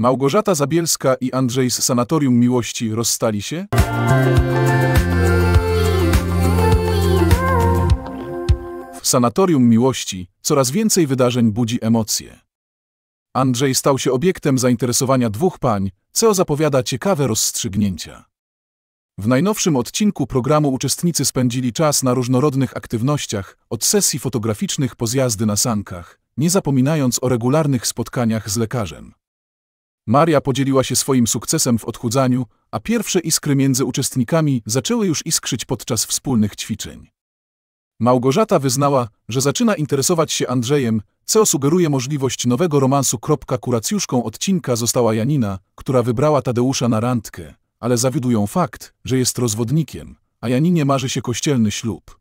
Małgorzata Zabielska i Andrzej z Sanatorium Miłości rozstali się? W Sanatorium Miłości coraz więcej wydarzeń budzi emocje. Andrzej stał się obiektem zainteresowania dwóch pań, co zapowiada ciekawe rozstrzygnięcia. W najnowszym odcinku programu uczestnicy spędzili czas na różnorodnych aktywnościach, od sesji fotograficznych po zjazdy na sankach, nie zapominając o regularnych spotkaniach z lekarzem. Maria podzieliła się swoim sukcesem w odchudzaniu, a pierwsze iskry między uczestnikami zaczęły już iskrzyć podczas wspólnych ćwiczeń. Małgorzata wyznała, że zaczyna interesować się Andrzejem, co sugeruje możliwość nowego romansu. Kuracjuszką odcinka została Janina, która wybrała Tadeusza na randkę, ale zawiódł ją fakt, że jest rozwodnikiem, a Janinie marzy się kościelny ślub.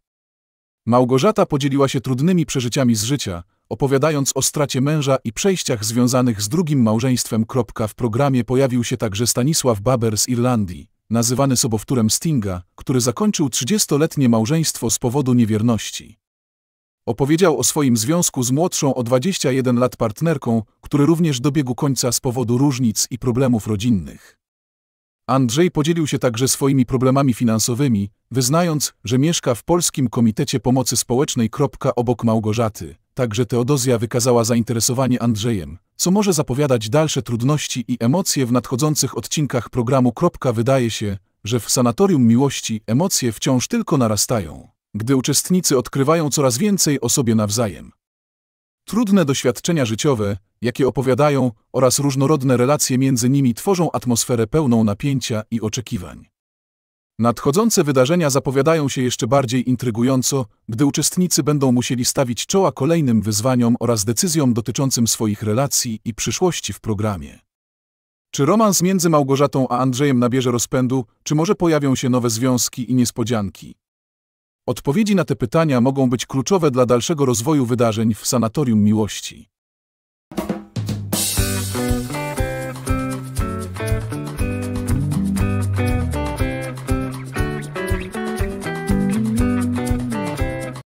Małgorzata podzieliła się trudnymi przeżyciami z życia, opowiadając o stracie męża i przejściach związanych z drugim małżeństwem. W programie pojawił się także Stanisław Baber z Irlandii, nazywany sobowtórem Stinga, który zakończył 30-letnie małżeństwo z powodu niewierności. Opowiedział o swoim związku z młodszą o 21 lat partnerką, który również dobiegł końca z powodu różnic i problemów rodzinnych. Andrzej podzielił się także swoimi problemami finansowymi, wyznając, że mieszka w Polskim Komitecie Pomocy Społecznej. Obok Małgorzaty, Także Teodozja wykazała zainteresowanie Andrzejem, co może zapowiadać dalsze trudności i emocje w nadchodzących odcinkach programu. Wydaje się, że w sanatorium miłości emocje wciąż tylko narastają, gdy uczestnicy odkrywają coraz więcej o sobie nawzajem. Trudne doświadczenia życiowe, jakie opowiadają, oraz różnorodne relacje między nimi tworzą atmosferę pełną napięcia i oczekiwań. Nadchodzące wydarzenia zapowiadają się jeszcze bardziej intrygująco, gdy uczestnicy będą musieli stawić czoła kolejnym wyzwaniom oraz decyzjom dotyczącym swoich relacji i przyszłości w programie. Czy romans między Małgorzatą a Andrzejem nabierze rozpędu, czy może pojawią się nowe związki i niespodzianki? Odpowiedzi na te pytania mogą być kluczowe dla dalszego rozwoju wydarzeń w Sanatorium Miłości.